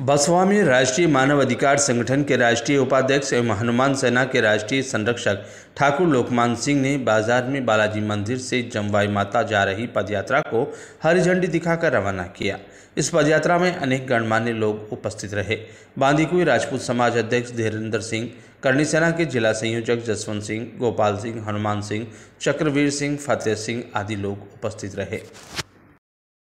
बसवा में राष्ट्रीय मानव अधिकार संगठन के राष्ट्रीय उपाध्यक्ष एवं हनुमान सेना के राष्ट्रीय संरक्षक ठाकुर लोकमान सिंह ने बाजार में बालाजी मंदिर से जमवाई माता जा रही पदयात्रा को हरी झंडी दिखाकर रवाना किया इस पदयात्रा में अनेक गणमान्य लोग उपस्थित रहे बांदीकुई राजपूत समाज अध्यक्ष धीरेन्द्र सिंह करणी सेना के जिला संयोजक जसवंत सिंह गोपाल सिंह हनुमान सिंह चक्रवीर सिंह फतेह सिंह आदि लोग उपस्थित रहे